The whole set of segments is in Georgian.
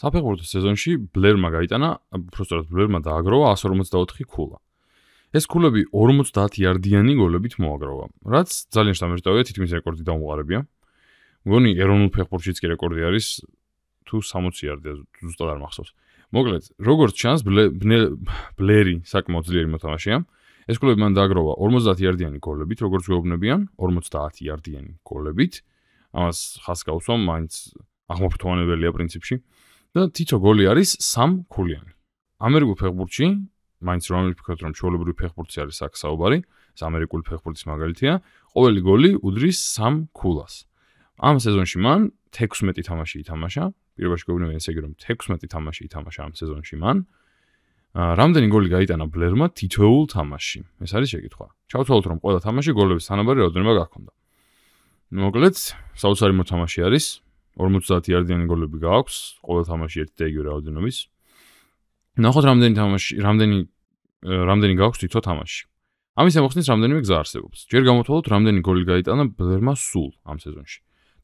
საფეხბურთო სეზონში ბლერმა გაიტანა, უბრალოდ ბლერმა დააგროვა 154 ქულა. ეს ქულები 50 იარდიანი გოლებით მოაგროვა, რაც ძალიან შთამბეჭდავია, თითქმის რეკორდი დაუღარებია. მგონი ეროვნულ ფეხბურთშიც კი რეკორდი არის თუ 60 იარდია ზუსტად არ მახსოვს. მოკლედ, როგორც ჩანს, ბლერი საკმაოდ ძლიერი მოთამაშეა. ეს კლუბი მან დააგროვა 50 იარდიანი გოლებით, როგორც გეუბნებიან, 50 იარდიანი გოლებით. ამას ხას გაუსვამ, მაინც აღმოფრთოვანებელია პრინციპში. და თვითონ გოლი არის 3 ქულიანი. ამერიკულ ფეხბურთში, მაინც რომ ვიფიქროთ, რომ ჩვეულებრივი ფეხბურთი არის აქ საუბარი, ეს ამერიკული ფეხბურთის მაგალითია, ყოველი გოლი უდრის 3 ქულას. ამ სეზონში მან 16 თამაში ითამაშა. პირველში გვევლინება ესე იგი, რომ 16 თამაში ითამაშა ამ სეზონში მან. ა რამდენი გოლი გაიტანა ბლერმა თითოეულ თამაშში? ეს არის შეკითხვა. ჩავთვალოთ, რომ ყველა თამაში გოლების თანაბარი რაოდენობა გაქონდა. მოკლედ, საოცარი მოთამაში არის, 50 იარდიანი გოლები გააქვს ყოველ თამაში ერთი და იგივე რაოდენობის. ნახოთ რამდენი თამაში, რამდენი რამდენი გააქვს თვითო თამაში. ამის ამოხსნის რამდენი გზა არსებობს. ჯერ გამოთვალოთ რამდენი გოლი გაიტანა ბლერმა სულ ამ სეზონში.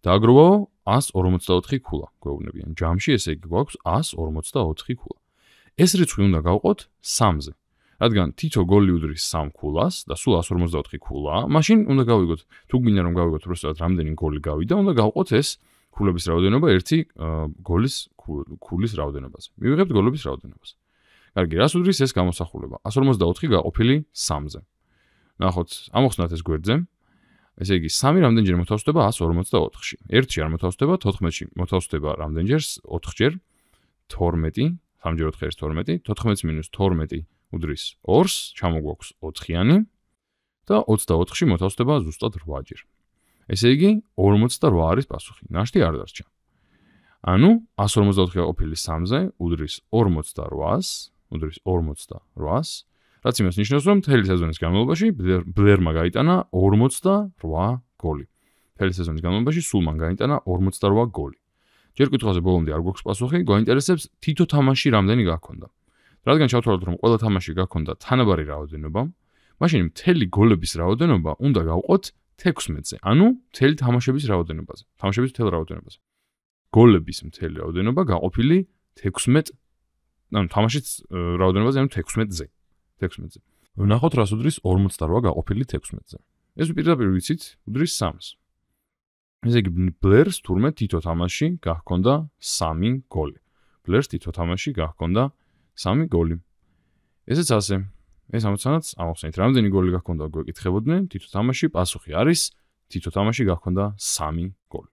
დააგროვა 154 ქულა, გვეუბნებიან. ჯამში ესე იგი გვაქვს 154 ქულა. ეს რიცხვი უნდა გავყოთ 3-ზე. რადგან თითო გოლი უდრის 3 ქულას და სულ 154 ქულა, მაშინ უნდა გავიგოთ, თუ გვინდა რომ გავიგოთ უბრალოდ რამდენი გოლი გავიდა, უნდა გავყოთ ეს 3. ქულების რაოდენობა 1 გოლის ქულის რაოდენობაზე. მივიღებთ გოლების რაოდენობას. კარგი, რას უდრის ეს გამოსახულება? 154 გაყოფილი 3-ზე. ნახოთ, ამოხსნათ ეს გვერდზე. ესე იგი, 3 რამდენჯერ მოთავსდება 154-ში? 1-ში არ მოთავსდება, 14-ში მოთავსდება რამდენჯერ? 4-ჯერ. 12, 3-ჯერ 4-ის 12, 14-ის მინუს 12 უდრის 2-ს, ჩამოგვაქვს 4-იანი და 24-ში მოთავსდება ზუსტად 8-ჯერ. ესე იგი 58 არის პასუხი. ნაშტი არ დარჩა. ანუ 154 ყოფილი 3-ზე უდრის 58-ს, უდრის 58-ს. რაც იმას ნიშნავს, რომ მთელი სეზონის განმავლობაში ბლერმა გაიტანა 58 გოლი. მთელი სეზონის განმავლობაში სულმან გაიტანა 58 გოლი. ჯერ კითხავზე ბოლომდე არ გვაქვს პასუხი, გვაინტერესებს თითო თამაში რამდენი გაქონდა. რადგან ჩავთვალოთ, რომ ყველა თამაში გაქონდა თანაბარი რაოდენობა, მაშინ მთელი გოლების რაოდენობა უნდა გავყოთ 16-ზე, ანუ მთელი თამაშების რაოდენობაზე, თამაშების მთელ რაოდენობაზე. გოლების მთელი რაოდენობა გაყოფილი 16 ანუ თამაშის რაოდენობაზე, ანუ 16-ზე. 16-ზე. ვნახოთ, რას უდრის 48 გაყოფილი 16-ზე. ეს პირდაპირ ვიცით, უდრის 3-ს. ესე იგი, პლეიერს თურმე თითო თამაში გაგochonda 3 გოლი. პლეიერს თითო თამაში გაგochonda 3 გოლი. ესეც ასე. ეს 60-ანაც ამოხსენით, რამდენი გოლი გაქონდა გვეკითხებოდნენ, თითო თამაში პასუხი არის, თითო თამაში გაქონდა 3 გოლი.